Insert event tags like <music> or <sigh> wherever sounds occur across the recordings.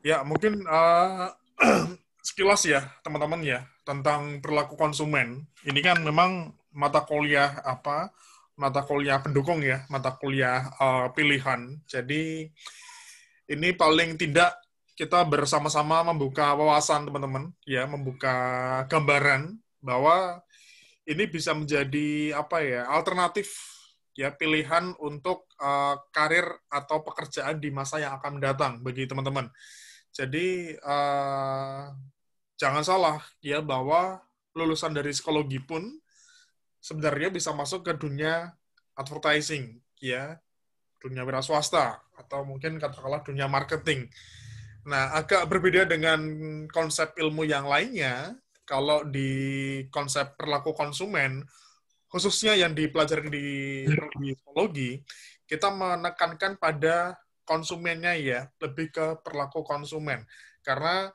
Ya, mungkin uh, <clears throat> sekilas ya, teman-teman ya, tentang perilaku konsumen. Ini kan memang mata kuliah apa? Mata kuliah pendukung ya, mata kuliah uh, pilihan. Jadi ini paling tidak kita bersama-sama membuka wawasan teman-teman, ya, membuka gambaran bahwa ini bisa menjadi apa ya alternatif ya pilihan untuk uh, karir atau pekerjaan di masa yang akan datang bagi teman-teman. Jadi uh, jangan salah ya bahwa lulusan dari psikologi pun sebenarnya bisa masuk ke dunia advertising ya, dunia wira swasta atau mungkin katakanlah dunia marketing. Nah, agak berbeda dengan konsep ilmu yang lainnya. Kalau di konsep perilaku konsumen, khususnya yang dipelajari di psikologi, kita menekankan pada konsumennya ya, lebih ke perilaku konsumen. Karena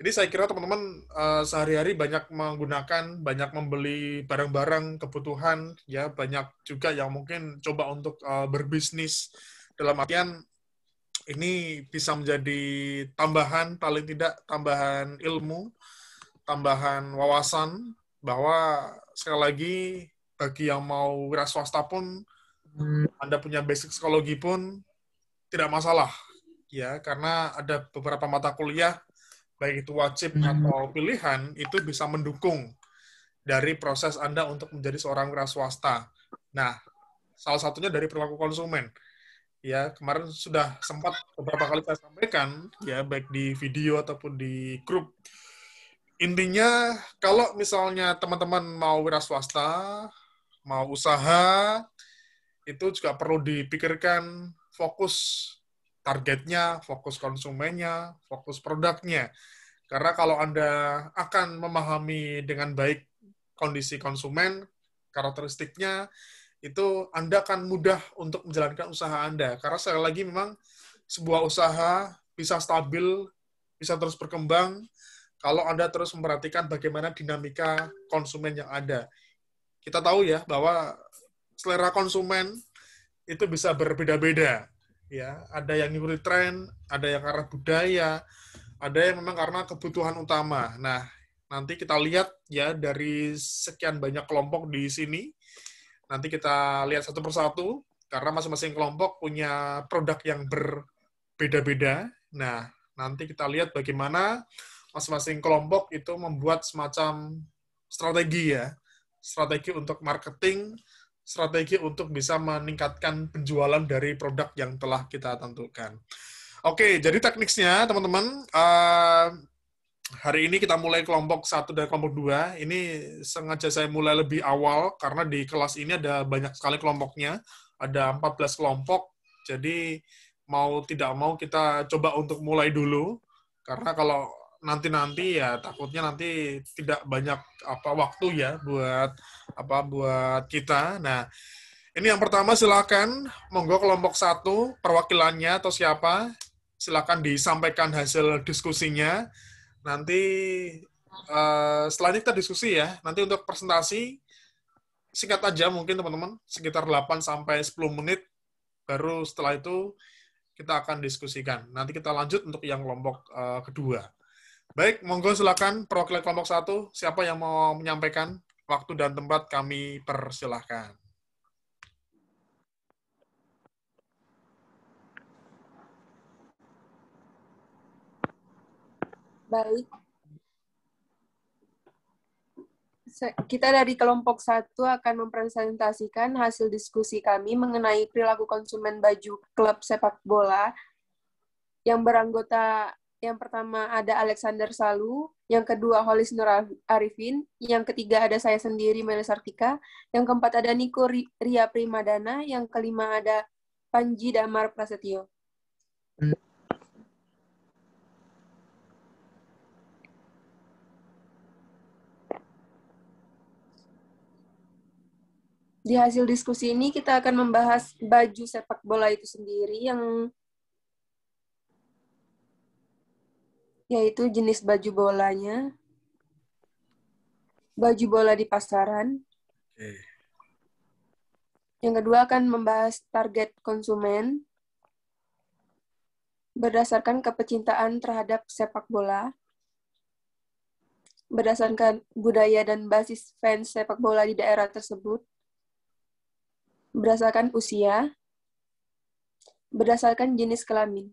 ini saya kira teman-teman uh, sehari-hari banyak menggunakan, banyak membeli barang-barang kebutuhan, ya banyak juga yang mungkin coba untuk uh, berbisnis dalam artian ini bisa menjadi tambahan, paling tidak tambahan ilmu, tambahan wawasan bahwa sekali lagi bagi yang mau wira swasta pun, hmm. anda punya basic psikologi pun tidak masalah ya karena ada beberapa mata kuliah baik itu wajib hmm. atau pilihan itu bisa mendukung dari proses Anda untuk menjadi seorang wira swasta. Nah, salah satunya dari perilaku konsumen. Ya, kemarin sudah sempat beberapa kali saya sampaikan ya baik di video ataupun di grup. Intinya kalau misalnya teman-teman mau wira swasta, mau usaha itu juga perlu dipikirkan fokus targetnya, fokus konsumennya, fokus produknya. Karena kalau Anda akan memahami dengan baik kondisi konsumen, karakteristiknya, itu Anda akan mudah untuk menjalankan usaha Anda. Karena sekali lagi memang sebuah usaha bisa stabil, bisa terus berkembang, kalau Anda terus memperhatikan bagaimana dinamika konsumen yang ada. Kita tahu ya bahwa selera konsumen itu bisa berbeda-beda ya ada yang ngikuti tren ada yang karena budaya ada yang memang karena kebutuhan utama nah nanti kita lihat ya dari sekian banyak kelompok di sini nanti kita lihat satu persatu karena masing-masing kelompok punya produk yang berbeda-beda nah nanti kita lihat bagaimana masing-masing kelompok itu membuat semacam strategi ya strategi untuk marketing strategi untuk bisa meningkatkan penjualan dari produk yang telah kita tentukan. Oke, jadi tekniknya teman-teman, uh, hari ini kita mulai kelompok satu dan kelompok dua. Ini sengaja saya mulai lebih awal karena di kelas ini ada banyak sekali kelompoknya, ada 14 kelompok. Jadi mau tidak mau kita coba untuk mulai dulu karena kalau nanti-nanti ya takutnya nanti tidak banyak apa waktu ya buat apa buat kita. Nah, ini yang pertama silakan monggo kelompok satu perwakilannya atau siapa silakan disampaikan hasil diskusinya. Nanti uh, ini kita diskusi ya. Nanti untuk presentasi singkat aja mungkin teman-teman sekitar 8 sampai 10 menit baru setelah itu kita akan diskusikan. Nanti kita lanjut untuk yang kelompok uh, kedua. Baik, monggo silakan perwakilan kelompok satu. Siapa yang mau menyampaikan waktu dan tempat kami persilahkan. Baik. Kita dari kelompok satu akan mempresentasikan hasil diskusi kami mengenai perilaku konsumen baju klub sepak bola yang beranggota yang pertama ada Alexander Salu, yang kedua Holis Nur Arifin, yang ketiga ada saya sendiri Melis Artika, yang keempat ada Niko Ria Primadana, yang kelima ada Panji Damar Prasetyo. Di hasil diskusi ini kita akan membahas baju sepak bola itu sendiri yang yaitu jenis baju bolanya, baju bola di pasaran. Okay. Yang kedua akan membahas target konsumen berdasarkan kepecintaan terhadap sepak bola, berdasarkan budaya dan basis fans sepak bola di daerah tersebut, berdasarkan usia, berdasarkan jenis kelamin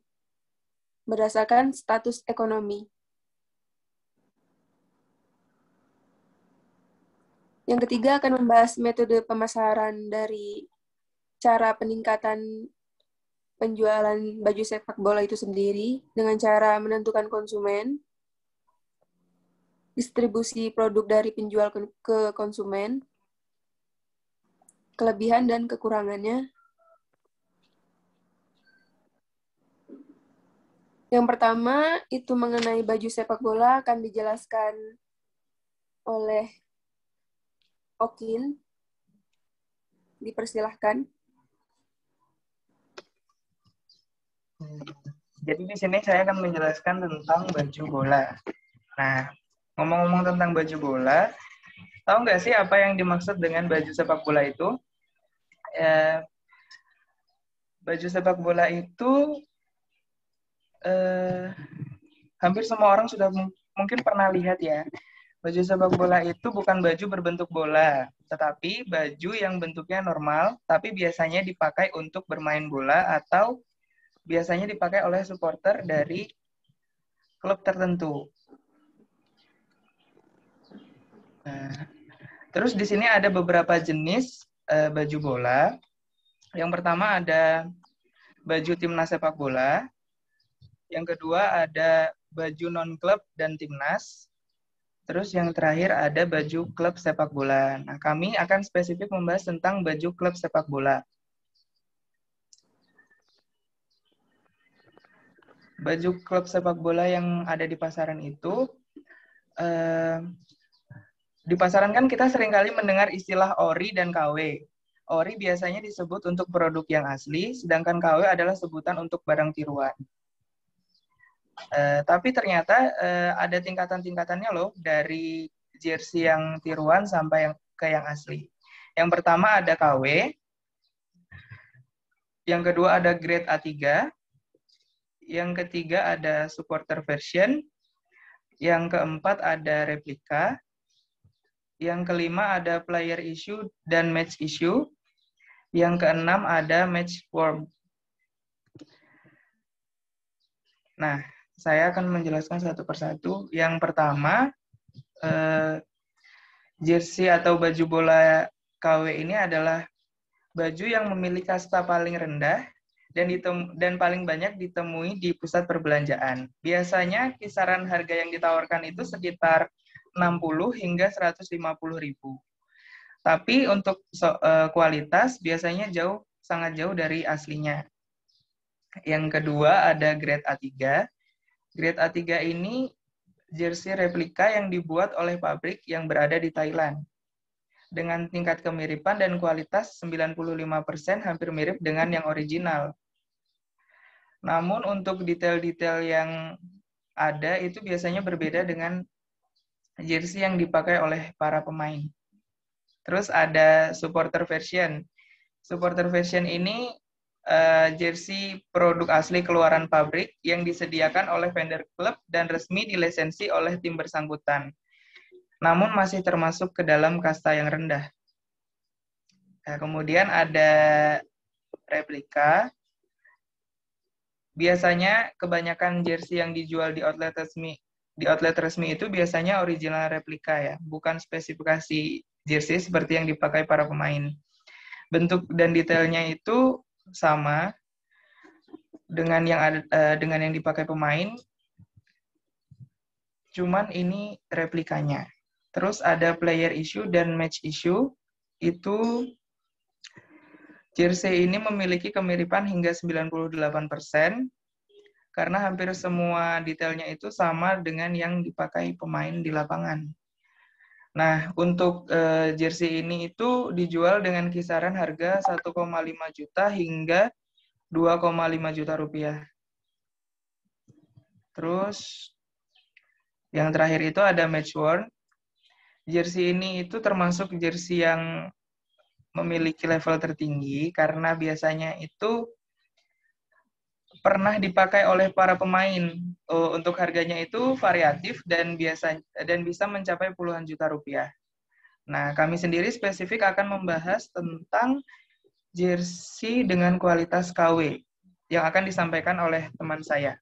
berdasarkan status ekonomi. Yang ketiga akan membahas metode pemasaran dari cara peningkatan penjualan baju sepak bola itu sendiri dengan cara menentukan konsumen, distribusi produk dari penjual ke konsumen, kelebihan dan kekurangannya, Yang pertama itu mengenai baju sepak bola akan dijelaskan oleh Okin. Dipersilahkan. Jadi di sini saya akan menjelaskan tentang baju bola. Nah, ngomong-ngomong tentang baju bola, tahu nggak sih apa yang dimaksud dengan baju sepak bola itu? Eh, baju sepak bola itu eh, hampir semua orang sudah mungkin pernah lihat ya. Baju sepak bola itu bukan baju berbentuk bola, tetapi baju yang bentuknya normal, tapi biasanya dipakai untuk bermain bola atau biasanya dipakai oleh supporter dari klub tertentu. Nah, terus di sini ada beberapa jenis eh, baju bola. Yang pertama ada baju timnas sepak bola. Yang kedua ada baju non-klub dan timnas. Terus yang terakhir ada baju klub sepak bola. Nah, kami akan spesifik membahas tentang baju klub sepak bola. Baju klub sepak bola yang ada di pasaran itu, eh, di pasaran kan kita seringkali mendengar istilah ori dan KW. Ori biasanya disebut untuk produk yang asli, sedangkan KW adalah sebutan untuk barang tiruan. Eh, tapi ternyata uh, ada tingkatan-tingkatannya loh dari jersey yang tiruan sampai yang ke yang asli. Yang pertama ada KW, yang kedua ada grade A3, yang ketiga ada supporter version, yang keempat ada replika, yang kelima ada player issue dan match issue, yang keenam ada match form. Nah, saya akan menjelaskan satu persatu. Yang pertama, eh, jersey atau baju bola KW ini adalah baju yang memiliki kasta paling rendah dan ditem dan paling banyak ditemui di pusat perbelanjaan. Biasanya kisaran harga yang ditawarkan itu sekitar 60 hingga 150 ribu. Tapi untuk so, uh, kualitas biasanya jauh sangat jauh dari aslinya. Yang kedua ada grade A3. Grade A3 ini jersey replika yang dibuat oleh pabrik yang berada di Thailand. Dengan tingkat kemiripan dan kualitas 95% hampir mirip dengan yang original. Namun untuk detail-detail yang ada itu biasanya berbeda dengan jersey yang dipakai oleh para pemain. Terus ada supporter version. Supporter version ini Eh, jersey produk asli keluaran pabrik yang disediakan oleh vendor klub dan resmi dilisensi oleh tim bersangkutan. Namun masih termasuk ke dalam kasta yang rendah. Nah, kemudian ada replika. Biasanya kebanyakan jersey yang dijual di outlet resmi di outlet resmi itu biasanya original replika ya, bukan spesifikasi jersey seperti yang dipakai para pemain. Bentuk dan detailnya itu sama dengan yang ada uh, dengan yang dipakai pemain. Cuman ini replikanya. Terus ada player issue dan match issue. Itu jersey ini memiliki kemiripan hingga 98% karena hampir semua detailnya itu sama dengan yang dipakai pemain di lapangan. Nah, untuk uh, jersey ini itu dijual dengan kisaran harga 1,5 juta hingga 2,5 juta rupiah. Terus yang terakhir itu ada match worn. Jersey ini itu termasuk jersey yang memiliki level tertinggi karena biasanya itu pernah dipakai oleh para pemain. Uh, untuk harganya itu variatif dan biasa dan bisa mencapai puluhan juta rupiah. Nah, kami sendiri spesifik akan membahas tentang jersey dengan kualitas KW yang akan disampaikan oleh teman saya.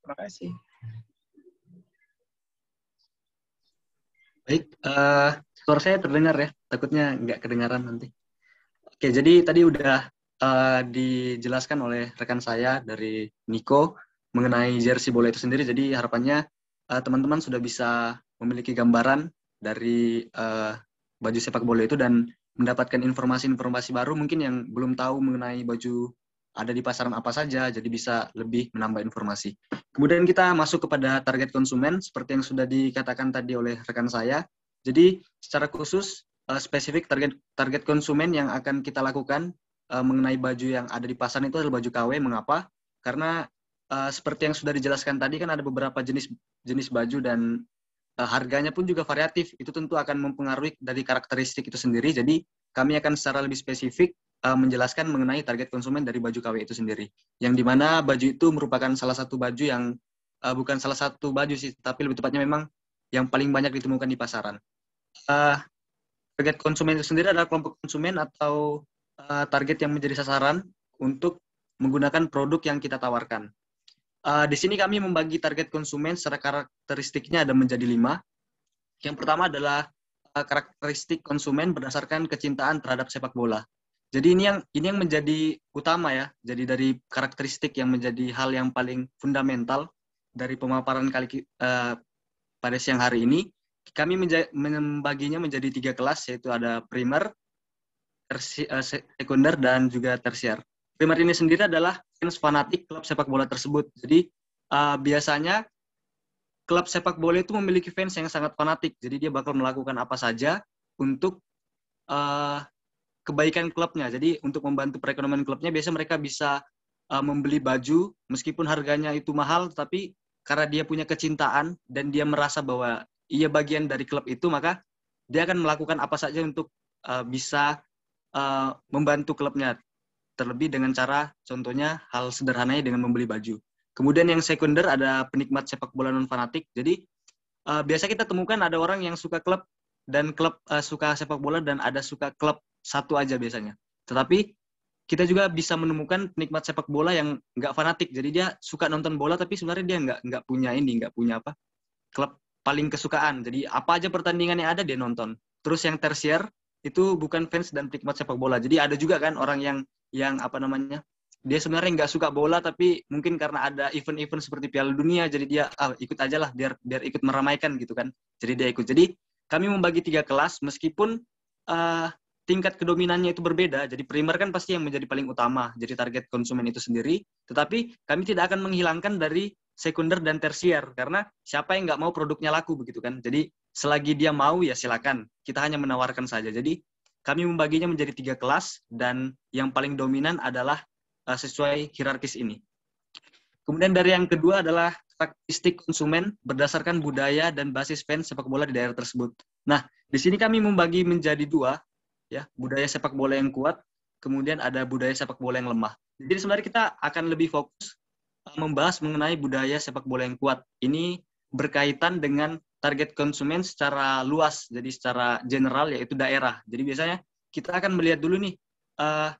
Terima kasih. Baik, uh, suara saya terdengar ya. Takutnya nggak kedengaran nanti. Oke, jadi tadi udah Eh, dijelaskan oleh rekan saya dari Niko mengenai jersey bola itu sendiri. Jadi harapannya eh, teman-teman uh, sudah bisa memiliki gambaran dari uh, baju sepak bola itu dan mendapatkan informasi-informasi baru mungkin yang belum tahu mengenai baju ada di pasaran apa saja, jadi bisa lebih menambah informasi. Kemudian kita masuk kepada target konsumen, seperti yang sudah dikatakan tadi oleh rekan saya. Jadi secara khusus, spesifik target target konsumen yang akan kita lakukan uh, mengenai baju yang ada di pasaran itu adalah baju KW. Mengapa? Karena uh, seperti yang sudah dijelaskan tadi kan ada beberapa jenis jenis baju dan uh, harganya pun juga variatif. Itu tentu akan mempengaruhi dari karakteristik itu sendiri. Jadi kami akan secara lebih spesifik uh, menjelaskan mengenai target konsumen dari baju KW itu sendiri. Yang dimana baju itu merupakan salah satu baju yang uh, bukan salah satu baju sih, tapi lebih tepatnya memang yang paling banyak ditemukan di pasaran. Uh, target konsumen itu sendiri adalah kelompok konsumen atau Eh, target yang menjadi sasaran untuk menggunakan produk yang kita tawarkan. Eh, di sini kami membagi target konsumen secara karakteristiknya ada menjadi lima. Yang pertama adalah eh, karakteristik konsumen berdasarkan kecintaan terhadap sepak bola. Jadi ini yang ini yang menjadi utama ya. Jadi dari karakteristik yang menjadi hal yang paling fundamental dari pemaparan kali uh, pada siang hari ini, kami menja membaginya menjadi tiga kelas yaitu ada primer, tersi, uh, sekunder dan juga tersier. Primer ini sendiri adalah fans fanatik klub sepak bola tersebut. Jadi uh, biasanya klub sepak bola itu memiliki fans yang sangat fanatik. Jadi dia bakal melakukan apa saja untuk uh, kebaikan klubnya. Jadi untuk membantu perekonomian klubnya, biasa mereka bisa uh, membeli baju meskipun harganya itu mahal, tapi karena dia punya kecintaan dan dia merasa bahwa ia bagian dari klub itu, maka dia akan melakukan apa saja untuk uh, bisa Eh, membantu klubnya terlebih dengan cara contohnya hal sederhananya dengan membeli baju. Kemudian yang sekunder ada penikmat sepak bola non fanatik. Jadi uh, biasa kita temukan ada orang yang suka klub dan klub uh, suka sepak bola dan ada suka klub satu aja biasanya. Tetapi kita juga bisa menemukan penikmat sepak bola yang nggak fanatik. Jadi dia suka nonton bola tapi sebenarnya dia nggak nggak punya ini, nggak punya apa klub paling kesukaan. Jadi apa aja pertandingan yang ada dia nonton. Terus yang tersier itu bukan fans dan penikmat sepak bola. Jadi ada juga kan orang yang yang apa namanya dia sebenarnya nggak suka bola tapi mungkin karena ada event-event seperti Piala Dunia jadi dia ah, ikut aja lah biar biar ikut meramaikan gitu kan jadi dia ikut jadi kami membagi tiga kelas meskipun uh, tingkat kedominannya itu berbeda jadi primer kan pasti yang menjadi paling utama jadi target konsumen itu sendiri tetapi kami tidak akan menghilangkan dari sekunder dan tersier karena siapa yang nggak mau produknya laku begitu kan jadi selagi dia mau ya silakan. Kita hanya menawarkan saja. Jadi kami membaginya menjadi tiga kelas dan yang paling dominan adalah uh, sesuai hierarkis ini. Kemudian dari yang kedua adalah statistik konsumen berdasarkan budaya dan basis fans sepak bola di daerah tersebut. Nah, di sini kami membagi menjadi dua, ya budaya sepak bola yang kuat, kemudian ada budaya sepak bola yang lemah. Jadi sebenarnya kita akan lebih fokus eh, membahas mengenai budaya sepak bola yang kuat. Ini berkaitan dengan target konsumen secara luas, jadi secara general yaitu daerah. Jadi biasanya kita akan melihat dulu nih, uh,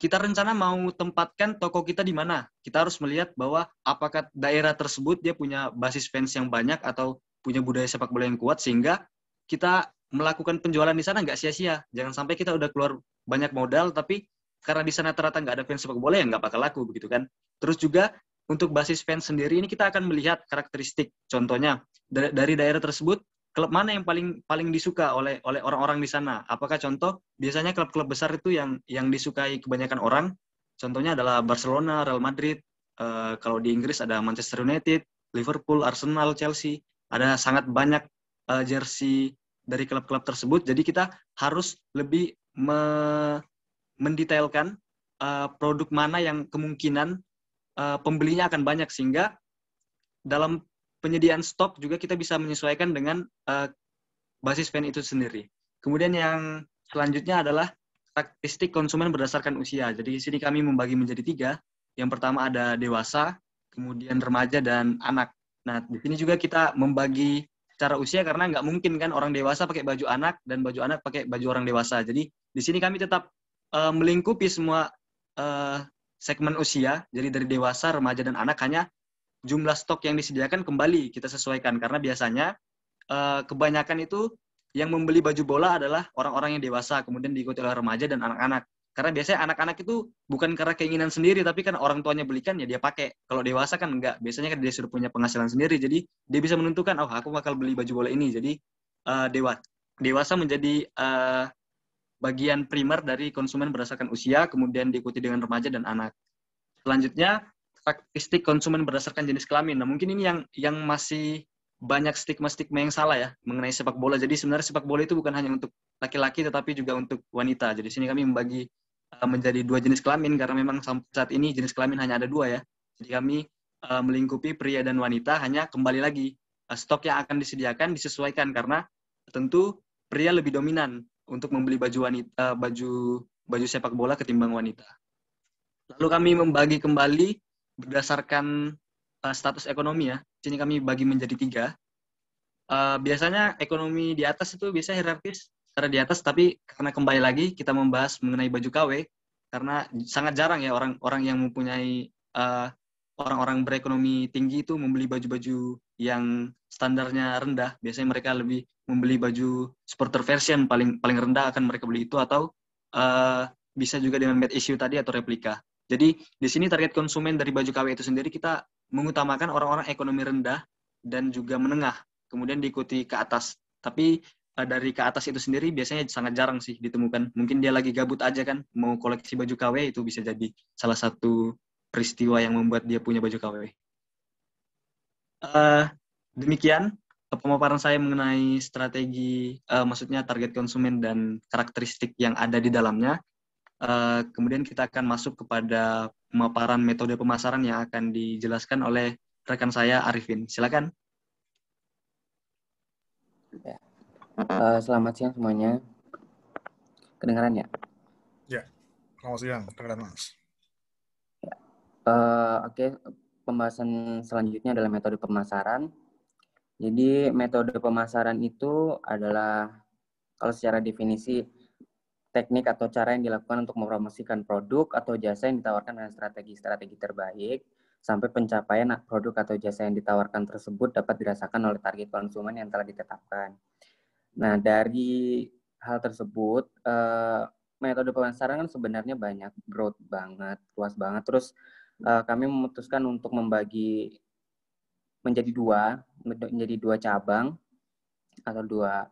kita rencana mau tempatkan toko kita di mana. Kita harus melihat bahwa apakah daerah tersebut dia punya basis fans yang banyak atau punya budaya sepak bola yang kuat sehingga kita melakukan penjualan di sana nggak sia-sia. Jangan sampai kita udah keluar banyak modal tapi karena di sana ternyata nggak ada fans sepak bola yang nggak bakal laku begitu kan. Terus juga untuk basis fans sendiri ini kita akan melihat karakteristik. Contohnya dari, daerah tersebut klub mana yang paling paling disuka oleh oleh orang-orang di sana? Apakah contoh biasanya klub-klub besar itu yang yang disukai kebanyakan orang? Contohnya adalah Barcelona, Real Madrid. E, kalau di Inggris ada Manchester United, Liverpool, Arsenal, Chelsea. Ada sangat banyak e, jersey dari klub-klub tersebut. Jadi kita harus lebih me mendetailkan uh, produk mana yang kemungkinan uh, pembelinya akan banyak sehingga dalam penyediaan stok juga kita bisa menyesuaikan dengan uh, basis pen itu sendiri. Kemudian yang selanjutnya adalah statistik konsumen berdasarkan usia. Jadi di sini kami membagi menjadi tiga. Yang pertama ada dewasa, kemudian remaja dan anak. Nah di sini juga kita membagi cara usia karena nggak mungkin kan orang dewasa pakai baju anak dan baju anak pakai baju orang dewasa. Jadi di sini kami tetap uh, melingkupi semua uh, segmen usia. Jadi dari dewasa, remaja dan anak hanya jumlah stok yang disediakan kembali kita sesuaikan karena biasanya eh, kebanyakan itu yang membeli baju bola adalah orang-orang yang dewasa kemudian diikuti oleh remaja dan anak-anak karena biasanya anak-anak itu bukan karena keinginan sendiri tapi kan orang tuanya belikan ya dia pakai kalau dewasa kan enggak biasanya kan dia sudah punya penghasilan sendiri jadi dia bisa menentukan oh aku bakal beli baju bola ini jadi uh, dewa dewasa menjadi uh, bagian primer dari konsumen berdasarkan usia kemudian diikuti dengan remaja dan anak selanjutnya karakteristik konsumen berdasarkan jenis kelamin. Nah, mungkin ini yang yang masih banyak stigma-stigma yang salah ya mengenai sepak bola. Jadi sebenarnya sepak bola itu bukan hanya untuk laki-laki tetapi juga untuk wanita. Jadi sini kami membagi eh, menjadi dua jenis kelamin karena memang saat ini jenis kelamin hanya ada dua ya. Jadi kami eh, melingkupi pria dan wanita hanya kembali lagi eh, stok yang akan disediakan disesuaikan karena tentu pria lebih dominan untuk membeli baju wanita baju baju sepak bola ketimbang wanita. Lalu kami membagi kembali berdasarkan uh, status ekonomi ya. Di sini kami bagi menjadi tiga. Uh, biasanya ekonomi di atas itu biasanya hierarkis secara di atas, tapi karena kembali lagi kita membahas mengenai baju KW, karena sangat jarang ya orang-orang yang mempunyai orang eh, orang-orang berekonomi tinggi itu membeli baju-baju yang standarnya rendah. Biasanya mereka lebih membeli baju supporter version paling paling rendah akan mereka beli itu atau uh, bisa juga dengan made issue tadi atau replika. Jadi di sini target konsumen dari baju KW itu sendiri kita mengutamakan orang-orang ekonomi rendah dan juga menengah, kemudian diikuti ke atas. Tapi eh, dari ke atas itu sendiri biasanya sangat jarang sih ditemukan. Mungkin dia lagi gabut aja kan, mau koleksi baju KW itu bisa jadi salah satu peristiwa yang membuat dia punya baju KW. Uh, demikian pemaparan saya mengenai strategi, uh, maksudnya target konsumen dan karakteristik yang ada di dalamnya. Eh, kemudian kita akan masuk kepada pemaparan metode pemasaran yang akan dijelaskan oleh rekan saya Arifin. Silakan. Uh, selamat siang semuanya. Kedengaran ya? Ya. Selamat siang. Kedengaran mas. Ya. Uh, Oke. Okay. Pembahasan selanjutnya adalah metode pemasaran. Jadi metode pemasaran itu adalah kalau secara definisi teknik atau cara yang dilakukan untuk mempromosikan produk atau jasa yang ditawarkan dengan strategi-strategi terbaik sampai pencapaian produk atau jasa yang ditawarkan tersebut dapat dirasakan oleh target konsumen yang telah ditetapkan. Nah, dari hal tersebut, eh, metode pemasaran kan sebenarnya banyak, broad banget, luas banget. Terus eh, kami memutuskan untuk membagi menjadi dua, menjadi dua cabang atau dua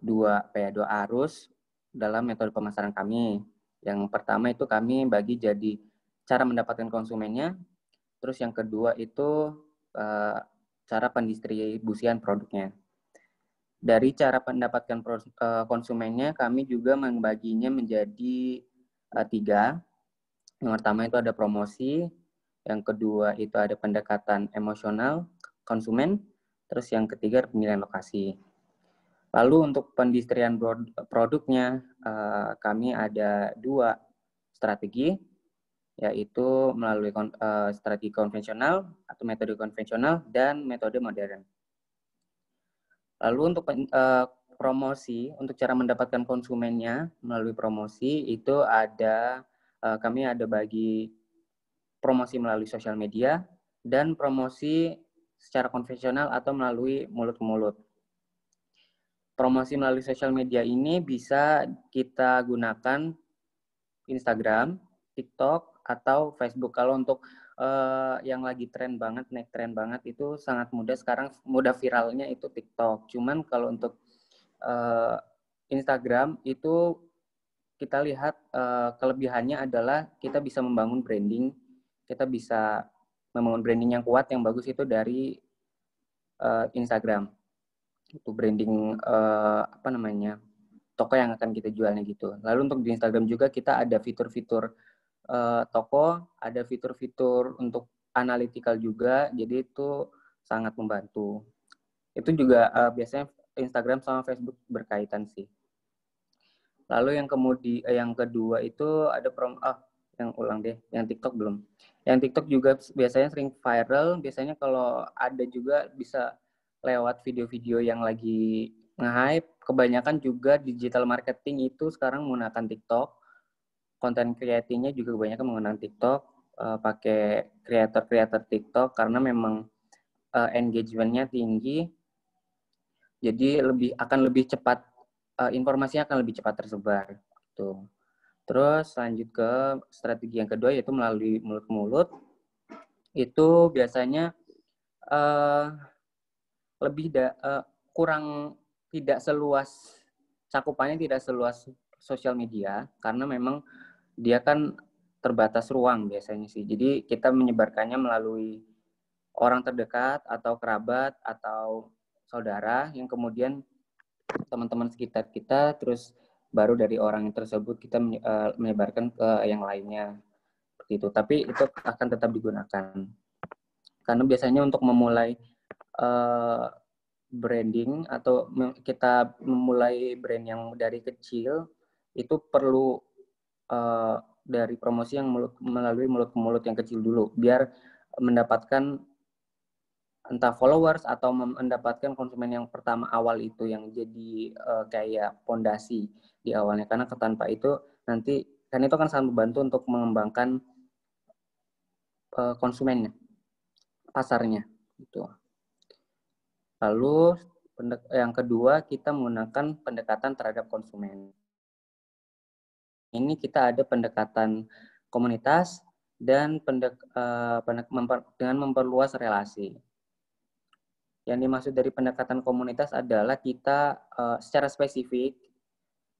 dua apa ya dua arus dalam metode pemasaran kami. Yang pertama itu kami bagi jadi cara mendapatkan konsumennya, terus yang kedua itu eh, cara pendistribusian produknya. Dari cara mendapatkan eh, konsumennya, kami juga membaginya menjadi eh, tiga. Yang pertama itu ada promosi, yang kedua itu ada pendekatan emosional konsumen, terus yang ketiga pemilihan lokasi. Lalu untuk pendistribusian produknya eh, kami ada dua strategi yaitu melalui eh, strategi konvensional atau metode konvensional dan metode modern. Lalu untuk eh, promosi, untuk cara mendapatkan konsumennya melalui promosi itu ada kami ada bagi promosi melalui sosial media dan promosi secara konvensional atau melalui mulut ke mulut promosi melalui sosial media ini bisa kita gunakan Instagram, TikTok, atau Facebook. Kalau untuk uh, yang lagi tren banget, naik tren banget itu sangat mudah sekarang, mudah viralnya itu TikTok. Cuman kalau untuk uh, Instagram itu kita lihat uh, kelebihannya adalah kita bisa membangun branding, kita bisa membangun branding yang kuat, yang bagus itu dari uh, Instagram itu branding uh, apa namanya toko yang akan kita jualnya gitu. Lalu untuk di Instagram juga kita ada fitur-fitur uh, toko, ada fitur-fitur untuk analytical juga, jadi itu sangat membantu. Itu juga uh, biasanya Instagram sama Facebook berkaitan sih. Lalu yang kemudi uh, yang kedua itu ada prom ah yang ulang deh, yang TikTok belum. Yang TikTok juga biasanya sering viral, biasanya kalau ada juga bisa lewat video-video yang lagi nge-hype. Kebanyakan juga digital marketing itu sekarang menggunakan TikTok. Konten kreatifnya juga kebanyakan menggunakan TikTok, uh, pakai kreator-kreator TikTok karena memang uh, engagement-nya tinggi. Jadi lebih akan lebih cepat uh, informasinya akan lebih cepat tersebar. Gitu. Terus lanjut ke strategi yang kedua yaitu melalui mulut-mulut. Itu biasanya uh, lebih da, uh, kurang tidak seluas cakupannya tidak seluas sosial media karena memang dia kan terbatas ruang biasanya sih. Jadi kita menyebarkannya melalui orang terdekat atau kerabat atau saudara yang kemudian teman-teman sekitar kita terus baru dari orang yang tersebut kita eh, menyebarkan ke yang lainnya seperti itu tapi itu akan tetap digunakan karena biasanya untuk memulai Eh, branding atau kita memulai brand yang dari kecil itu perlu uh, dari promosi yang mulut, melalui mulut ke mulut yang kecil dulu biar mendapatkan entah followers atau mendapatkan konsumen yang pertama awal itu yang jadi uh, kayak pondasi di awalnya karena tanpa itu nanti kan itu akan sangat membantu untuk mengembangkan uh, konsumennya pasarnya gitu. Lalu yang kedua kita menggunakan pendekatan terhadap konsumen. Ini kita ada pendekatan komunitas dan pendek, uh, pendek memper, dengan memperluas relasi. Yang dimaksud dari pendekatan komunitas adalah kita uh, secara spesifik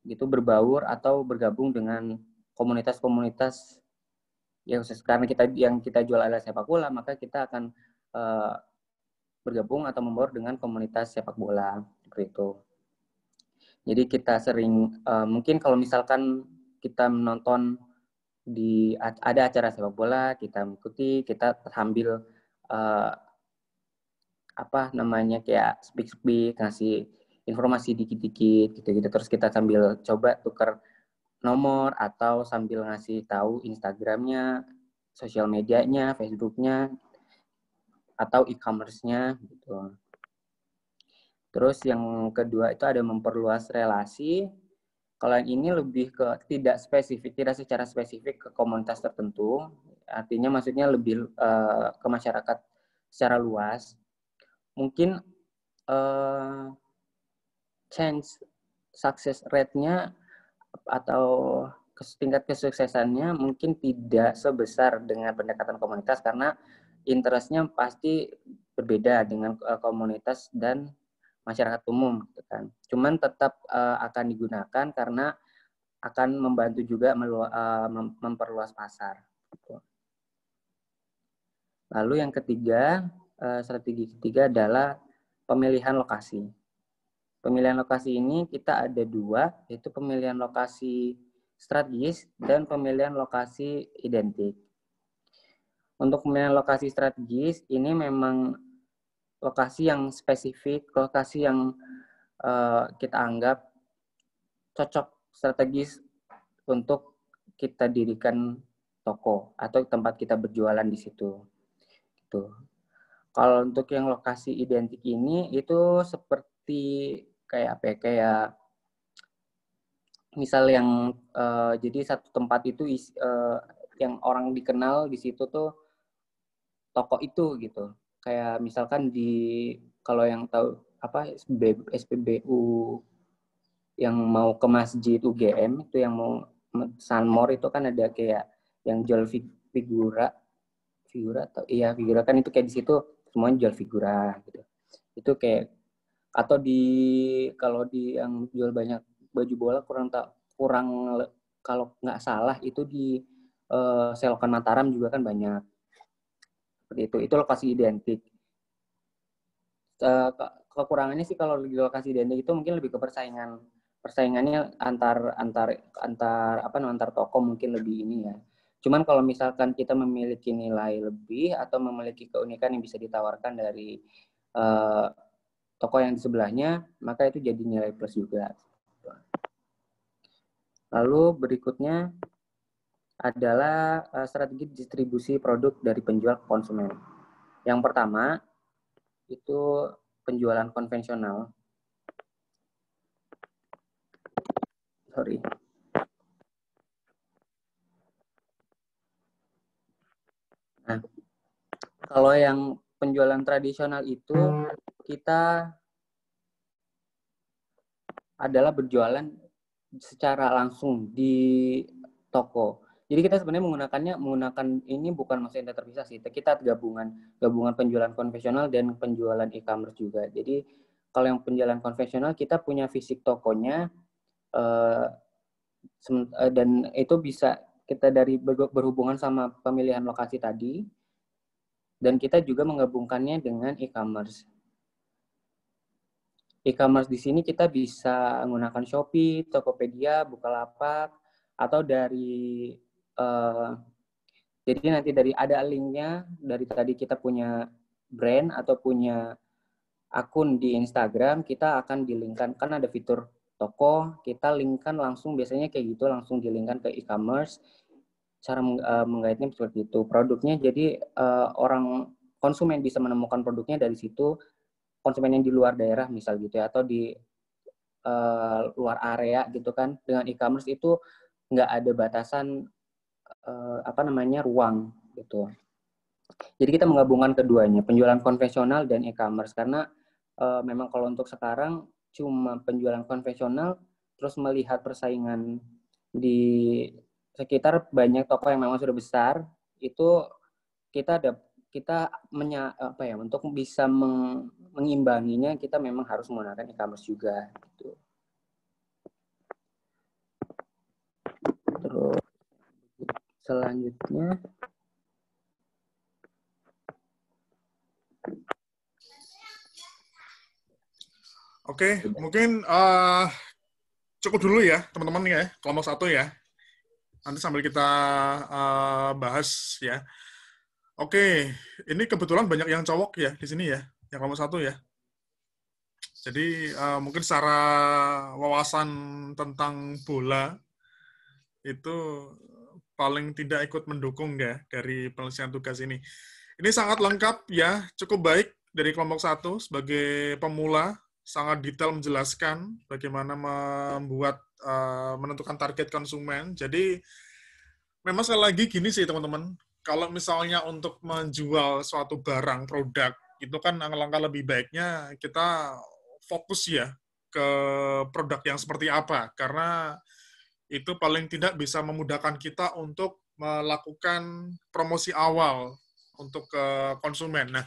gitu berbaur atau bergabung dengan komunitas-komunitas yang sekarang kita yang kita jual adalah sepak bola, maka kita akan uh, bergabung atau membaur dengan komunitas sepak bola seperti itu. Jadi kita sering uh, mungkin kalau misalkan kita menonton di ada acara sepak bola, kita mengikuti, kita ambil uh, eh, apa namanya kayak speak speak ngasih informasi dikit-dikit gitu-gitu terus kita sambil coba tukar nomor atau sambil ngasih tahu Instagramnya, sosial medianya, Facebooknya atau e-commerce-nya gitu. Terus yang kedua itu ada memperluas relasi. Kalau yang ini lebih ke tidak spesifik, tidak secara spesifik ke komunitas tertentu. Artinya maksudnya lebih uh, ke masyarakat secara luas. Mungkin uh, eh, chance success rate-nya atau tingkat kesuksesannya mungkin tidak sebesar dengan pendekatan komunitas karena interestnya pasti berbeda dengan uh, komunitas dan masyarakat umum gitu kan. Cuman tetap uh, akan digunakan karena akan membantu juga melu, uh, memperluas pasar. Gitu. Lalu yang ketiga, uh, strategi ketiga adalah pemilihan lokasi. Pemilihan lokasi ini kita ada dua, yaitu pemilihan lokasi strategis dan pemilihan lokasi identik untuk pemilihan lokasi strategis ini memang lokasi yang spesifik, lokasi yang uh, kita anggap cocok strategis untuk kita dirikan toko atau tempat kita berjualan di situ. Gitu. Kalau untuk yang lokasi identik ini itu seperti kayak apa ya, kayak misal yang uh, jadi satu tempat itu is, uh, yang orang dikenal di situ tuh toko itu gitu kayak misalkan di kalau yang tahu apa SPBU yang mau ke masjid UGM itu yang mau Sanmor itu kan ada kayak yang jual figura figura atau iya figura kan itu kayak di situ semuanya jual figura gitu itu kayak atau di kalau di yang jual banyak baju bola kurang tak kurang kalau nggak salah itu di uh, selokan Mataram juga kan banyak seperti itu itu lokasi identik eh, kekurangannya sih kalau di lokasi identik itu mungkin lebih ke persaingan persaingannya antar antar antar apa antar toko mungkin lebih ini ya Cuman kalau misalkan kita memiliki nilai lebih atau memiliki keunikan yang bisa ditawarkan dari uh, eh, toko yang di sebelahnya, maka itu jadi nilai plus juga. Lalu berikutnya adalah eh, strategi distribusi produk dari penjual ke konsumen. Yang pertama itu penjualan konvensional. Sorry. Nah, kalau yang penjualan tradisional itu kita adalah berjualan secara langsung di toko jadi kita sebenarnya menggunakannya menggunakan ini bukan maksudnya entitas terpisah sih. Kita gabungan gabungan penjualan konvensional dan penjualan e-commerce juga. Jadi kalau yang penjualan konvensional kita punya fisik tokonya eh, eh, dan itu bisa kita dari berhubungan sama pemilihan lokasi tadi dan kita juga menggabungkannya dengan e-commerce. E-commerce di sini kita bisa menggunakan Shopee, Tokopedia, Bukalapak, atau dari Eh, jadi nanti dari ada linknya dari tadi kita punya brand atau punya akun di Instagram kita akan dilingkan kan ada fitur toko kita linkkan langsung biasanya kayak gitu langsung dilingkan ke e-commerce cara uh, menggaitnya seperti itu produknya jadi uh, orang konsumen bisa menemukan produknya dari situ konsumen yang di luar daerah misal gitu ya atau di uh, luar area gitu kan dengan e-commerce itu nggak ada batasan uh, apa namanya ruang gitu. Jadi kita menggabungkan keduanya, penjualan konvensional dan e-commerce karena uh, memang kalau untuk sekarang cuma penjualan konvensional terus melihat persaingan di sekitar banyak toko yang memang sudah besar itu kita ada kita menya, apa ya untuk bisa meng, mengimbanginya kita memang harus menggunakan e-commerce juga selanjutnya Oke, okay, mungkin uh, cukup dulu ya teman-teman ya kelompok satu ya. Nanti sambil kita uh, bahas ya. Oke, okay. ini kebetulan banyak yang cowok ya di sini ya, yang kelompok satu ya. Jadi uh, mungkin secara wawasan tentang bola itu paling tidak ikut mendukung ya dari penyelesaian tugas ini. Ini sangat lengkap ya, cukup baik dari kelompok satu sebagai pemula sangat detail menjelaskan bagaimana membuat uh, menentukan target konsumen. Jadi memang sekali lagi gini sih teman-teman, kalau misalnya untuk menjual suatu barang produk itu kan langkah-langkah lebih baiknya kita fokus ya ke produk yang seperti apa karena itu paling tidak bisa memudahkan kita untuk melakukan promosi awal untuk ke konsumen. Nah,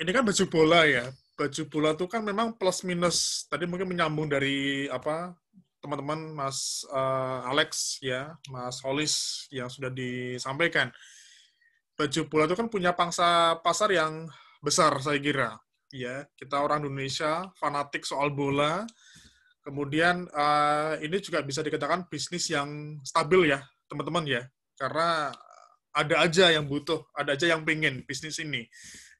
ini kan baju bola ya. Baju bola itu kan memang plus minus. Tadi mungkin menyambung dari apa teman-teman Mas uh, Alex ya, Mas Holis yang sudah disampaikan. Baju bola itu kan punya pangsa pasar yang besar saya kira. Ya, kita orang Indonesia fanatik soal bola, Kemudian uh, ini juga bisa dikatakan bisnis yang stabil ya, teman-teman ya. Karena ada aja yang butuh, ada aja yang pengen bisnis ini.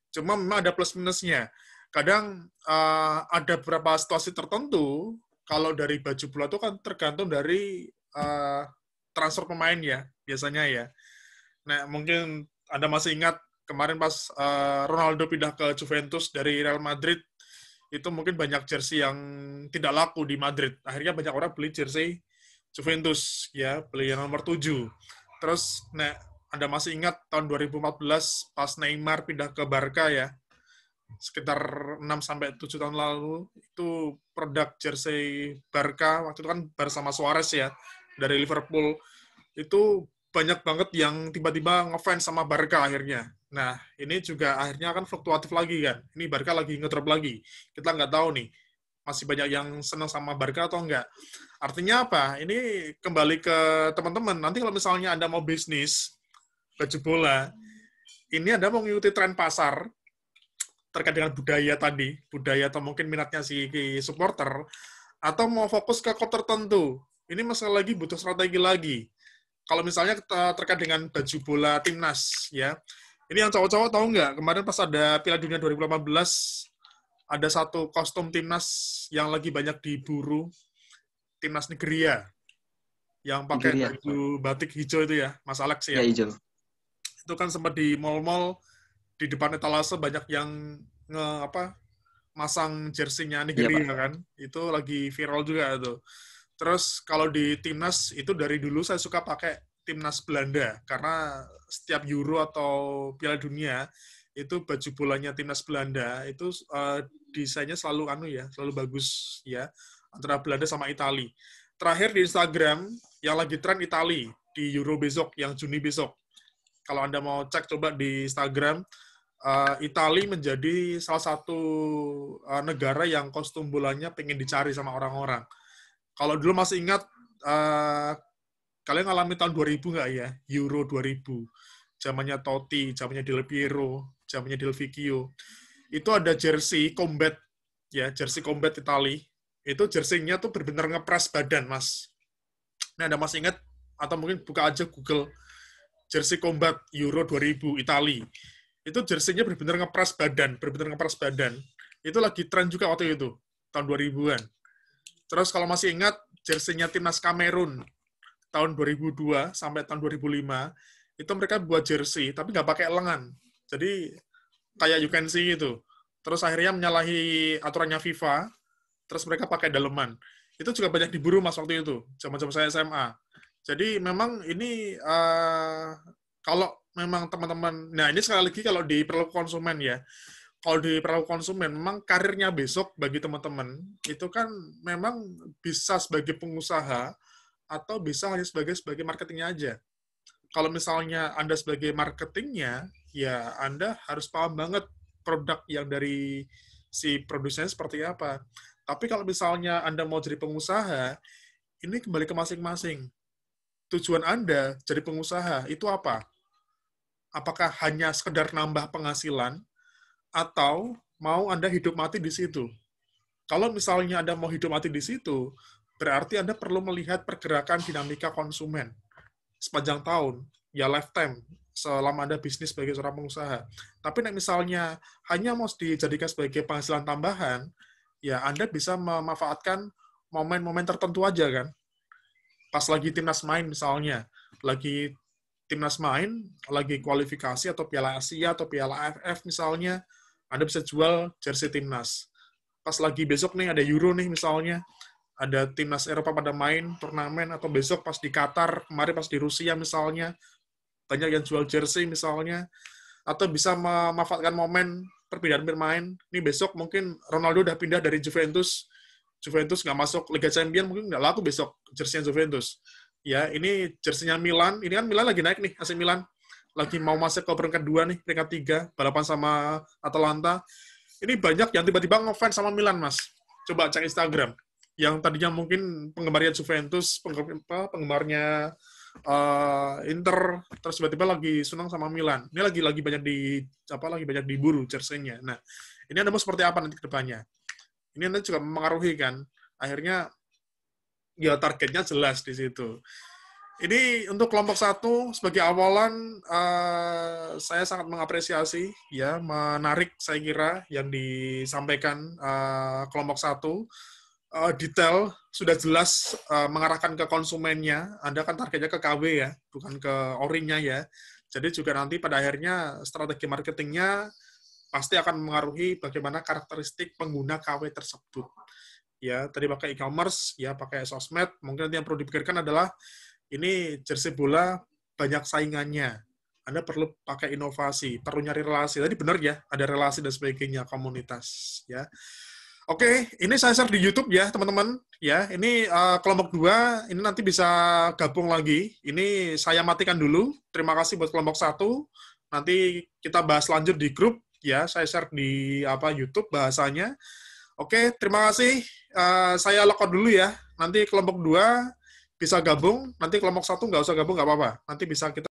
Cuma memang ada plus minusnya. Kadang uh, ada beberapa situasi tertentu, kalau dari baju bola itu kan tergantung dari uh, transfer pemain ya, biasanya ya. Nah, mungkin Anda masih ingat kemarin pas uh, Ronaldo pindah ke Juventus dari Real Madrid, itu mungkin banyak jersey yang tidak laku di Madrid. Akhirnya banyak orang beli jersey Juventus ya, beli yang nomor 7. Terus nek Anda masih ingat tahun 2014 pas Neymar pindah ke Barca ya. Sekitar 6 sampai 7 tahun lalu itu produk jersey Barca waktu itu kan bersama Suarez ya dari Liverpool itu banyak banget yang tiba-tiba ngefans sama Barca akhirnya. Nah, ini juga akhirnya akan fluktuatif lagi kan. Ini Barca lagi ngetrop lagi. Kita nggak tahu nih, masih banyak yang senang sama Barca atau enggak. Artinya apa? Ini kembali ke teman-teman. Nanti kalau misalnya Anda mau bisnis, baju bola, ini Anda mau mengikuti tren pasar, terkait dengan budaya tadi, budaya atau mungkin minatnya si supporter, atau mau fokus ke klub tertentu. Ini masalah lagi butuh strategi lagi. Kalau misalnya terkait dengan baju bola timnas, ya, ini yang cowok-cowok tahu nggak? Kemarin pas ada Piala Dunia 2018, ada satu kostum timnas yang lagi banyak diburu, timnas Nigeria, yang pakai Nigeria. baju batik hijau itu ya, Mas Alex ya. Ya hijau. Itu kan sempat di mall-mall di depan etalase banyak yang nge apa masang jersinya iya, Nigeria ya, kan. Itu lagi viral juga itu. Terus kalau di timnas itu dari dulu saya suka pakai timnas Belanda karena setiap Euro atau Piala Dunia itu baju bolanya timnas Belanda itu uh, desainnya selalu anu ya, selalu bagus ya antara Belanda sama Italia Terakhir di Instagram yang lagi tren Italia di Euro besok yang Juni besok. Kalau Anda mau cek coba di Instagram uh, Itali menjadi salah satu uh, negara yang kostum bolanya pengen dicari sama orang-orang. Kalau dulu masih ingat uh, Kalian ngalami tahun 2000 nggak ya? Euro 2000. Zamannya Totti, zamannya Del Piero, zamannya Del Vicchio. Itu ada jersey combat ya, jersey combat Itali. Itu jersey-nya tuh benar-benar ngepres badan, Mas. Nah, ada mas ingat atau mungkin buka aja Google jersey combat Euro 2000 Itali. Itu jersey-nya benar-benar ngepres badan, benar-benar ngepres badan. Itu lagi tren juga waktu itu, tahun 2000-an. Terus kalau masih ingat jersey-nya timnas Kamerun tahun 2002 sampai tahun 2005 itu mereka buat jersey tapi nggak pakai lengan jadi kayak you can see itu terus akhirnya menyalahi aturannya FIFA terus mereka pakai daleman itu juga banyak diburu mas waktu itu zaman-zaman saya SMA jadi memang ini uh, kalau memang teman-teman nah ini sekali lagi kalau di perlu konsumen ya kalau di perahu konsumen, memang karirnya besok bagi teman-teman itu kan memang bisa sebagai pengusaha atau bisa hanya sebagai sebagai marketingnya aja. Kalau misalnya Anda sebagai marketingnya, ya Anda harus paham banget produk yang dari si produsen seperti apa. Tapi kalau misalnya Anda mau jadi pengusaha, ini kembali ke masing-masing. Tujuan Anda jadi pengusaha itu apa? Apakah hanya sekedar nambah penghasilan atau mau Anda hidup mati di situ? Kalau misalnya Anda mau hidup mati di situ, Berarti Anda perlu melihat pergerakan dinamika konsumen sepanjang tahun, ya lifetime, selama Anda bisnis sebagai seorang pengusaha. Tapi misalnya hanya mau dijadikan sebagai penghasilan tambahan, ya Anda bisa memanfaatkan momen-momen tertentu aja kan. Pas lagi timnas main misalnya, lagi timnas main, lagi kualifikasi atau Piala Asia atau Piala AFF misalnya, Anda bisa jual jersey timnas. Pas lagi besok nih ada Euro nih misalnya, ada timnas Eropa pada main turnamen atau besok pas di Qatar, kemarin pas di Rusia misalnya, banyak yang jual jersey misalnya, atau bisa memanfaatkan momen perpindahan bermain. Ini besok mungkin Ronaldo udah pindah dari Juventus, Juventus nggak masuk Liga Champions mungkin nggak laku besok jersey Juventus. Ya, ini jersinya Milan. Ini kan Milan lagi naik nih, AC Milan. Lagi mau masuk ke peringkat dua nih, peringkat tiga, balapan sama Atalanta. Ini banyak yang tiba-tiba ngefans sama Milan, Mas. Coba cek Instagram yang tadinya mungkin penggemarnya Juventus, penggemarnya uh, Inter, terus tiba-tiba lagi senang sama Milan. Ini lagi lagi banyak di apa lagi banyak diburu jersey-nya. Nah, ini Anda mau seperti apa nanti ke depannya? Ini nanti juga mempengaruhi kan. Akhirnya ya targetnya jelas di situ. Ini untuk kelompok satu sebagai awalan uh, saya sangat mengapresiasi ya menarik saya kira yang disampaikan uh, kelompok satu uh, detail, sudah jelas uh, mengarahkan ke konsumennya. Anda kan targetnya ke KW ya, bukan ke orinya ya. Jadi juga nanti pada akhirnya strategi marketingnya pasti akan mengaruhi bagaimana karakteristik pengguna KW tersebut. Ya, tadi pakai e-commerce, ya pakai sosmed, mungkin nanti yang perlu dipikirkan adalah ini jersey bola banyak saingannya. Anda perlu pakai inovasi, perlu nyari relasi. Tadi benar ya, ada relasi dan sebagainya, komunitas. ya. Oke, ini saya share di YouTube ya, teman-teman. Ya, ini uh, kelompok dua, ini nanti bisa gabung lagi. Ini saya matikan dulu. Terima kasih buat kelompok satu. Nanti kita bahas lanjut di grup ya. Saya share di apa YouTube bahasanya. Oke, terima kasih. Uh, saya lokot dulu ya. Nanti kelompok dua bisa gabung. Nanti kelompok satu nggak usah gabung nggak apa-apa. Nanti bisa kita